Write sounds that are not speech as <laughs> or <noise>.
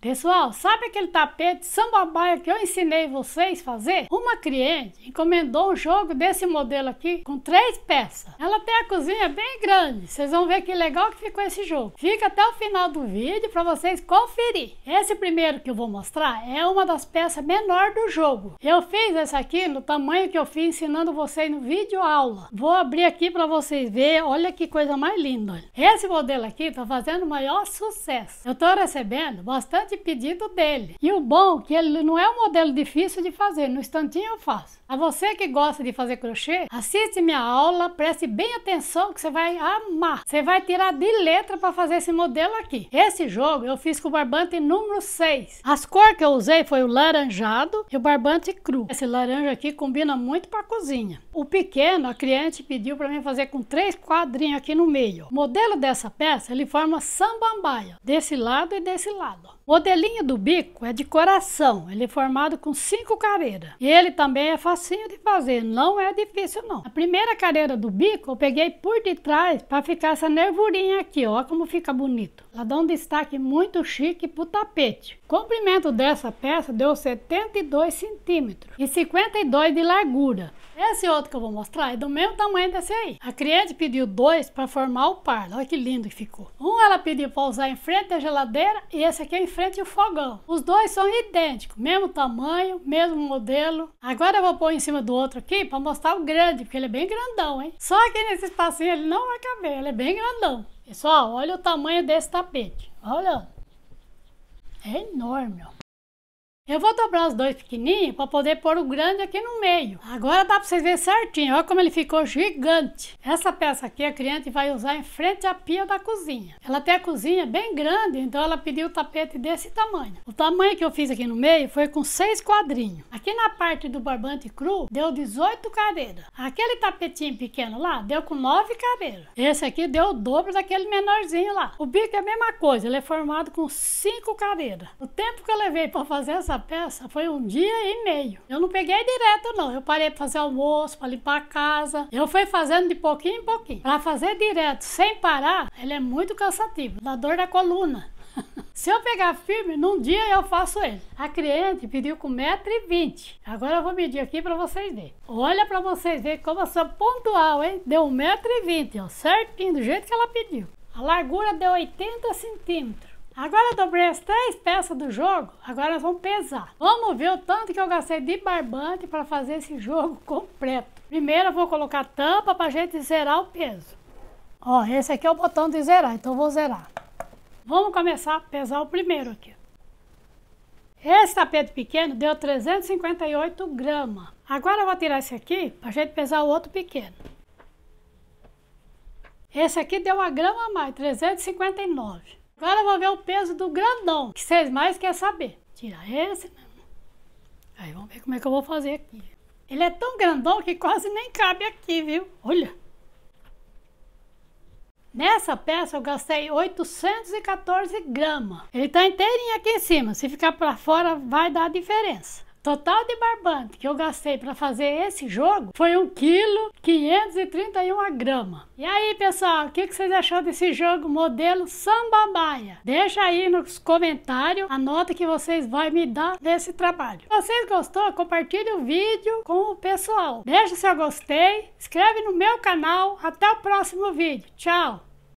Pessoal, sabe aquele tapete sambabaia que eu ensinei vocês fazer? Uma cliente encomendou um jogo desse modelo aqui com três peças. Ela tem a cozinha bem grande. Vocês vão ver que legal que ficou esse jogo. Fica até o final do vídeo para vocês conferir. Esse primeiro que eu vou mostrar é uma das peças menor do jogo. Eu fiz essa aqui no tamanho que eu fiz ensinando vocês no vídeo aula. Vou abrir aqui para vocês ver. Olha que coisa mais linda. Esse modelo aqui está fazendo o maior sucesso. Eu estou recebendo bastante constante pedido dele. E o bom é que ele não é um modelo difícil de fazer, no instantinho eu faço. A você que gosta de fazer crochê, assiste minha aula, preste bem atenção que você vai amar. Você vai tirar de letra para fazer esse modelo aqui. Esse jogo eu fiz com o barbante número 6. As cores que eu usei foi o laranjado e o barbante cru. Esse laranja aqui combina muito para cozinha. O pequeno, a cliente pediu para mim fazer com três quadrinhos aqui no meio. O modelo dessa peça, ele forma sambambaia, desse lado e desse lado. O modelinho do bico é de coração, ele é formado com cinco careiras. Ele também é facinho de fazer, não é difícil não. A primeira careira do bico eu peguei por detrás para ficar essa nervurinha aqui, ó como fica bonito. Ela dá um destaque muito chique para o tapete. O comprimento dessa peça deu 72 centímetros e 52 de largura. Esse outro que eu vou mostrar é do mesmo tamanho desse aí. A cliente pediu dois para formar o par. Olha que lindo que ficou. Um ela pediu para usar em frente à geladeira e esse aqui é em frente ao fogão. Os dois são idênticos, mesmo tamanho, mesmo modelo. Agora eu vou pôr em cima do outro aqui para mostrar o grande, porque ele é bem grandão, hein? Só que nesse espacinho ele não vai caber, ele é bem grandão. Pessoal, é olha o tamanho desse tapete. Olha. É enorme, ó. Eu vou dobrar os dois pequenininhos para poder pôr o grande aqui no meio. Agora dá para vocês verem certinho, olha como ele ficou gigante. Essa peça aqui a cliente vai usar em frente à pia da cozinha. Ela tem a cozinha bem grande, então ela pediu o tapete desse tamanho. O tamanho que eu fiz aqui no meio foi com seis quadrinhos. Aqui na parte do barbante cru, deu 18 cadeiras. Aquele tapetinho pequeno lá, deu com nove cadeiras. Esse aqui deu o dobro daquele menorzinho lá. O bico é a mesma coisa, ele é formado com cinco cadeiras. O tempo que eu levei para fazer essa peça foi um dia e meio. Eu não peguei direto, não. Eu parei para fazer almoço, para limpar a casa. Eu fui fazendo de pouquinho em pouquinho. Para fazer direto, sem parar, ele é muito cansativo. Dá dor da coluna. <laughs> Se eu pegar firme, num dia eu faço ele. A cliente pediu com 1,20m. Agora eu vou medir aqui para vocês verem. Olha para vocês verem como eu sou pontual, hein? Deu 1,20m, certinho, do jeito que ela pediu. A largura deu 80 centímetros. Agora eu dobrei as três peças do jogo, agora vão pesar. Vamos ver o tanto que eu gastei de barbante para fazer esse jogo <laughs> completo. Primeiro eu vou colocar tampa para a gente zerar o peso. Ó, esse aqui é o botão de zerar, então vou zerar. Vamos começar a pesar o primeiro aqui. Esse tapete pequeno deu 358 gramas. Agora eu vou tirar esse aqui para a gente pesar o outro pequeno. Esse aqui deu uma grama a mais, 359. Agora vou ver o peso do grandão. que vocês mais querem saber? Tira esse mesmo. Aí vamos ver como é que eu vou fazer aqui. Ele é tão grandão que quase nem cabe aqui, viu? Olha. Nessa peça eu gastei 814 gramas. Ele tá inteirinho aqui em cima. Se ficar para fora vai dar diferença. Total de barbante que eu gastei para fazer esse jogo foi 1 quilo 531 grama. E aí, pessoal, o que, que vocês acharam desse jogo modelo Samambaia? Deixa aí nos comentários a nota que vocês vão me dar desse trabalho. Se vocês gostou, compartilhe o vídeo com o pessoal. Deixa seu gostei, inscreve no meu canal. Até o próximo vídeo. Tchau!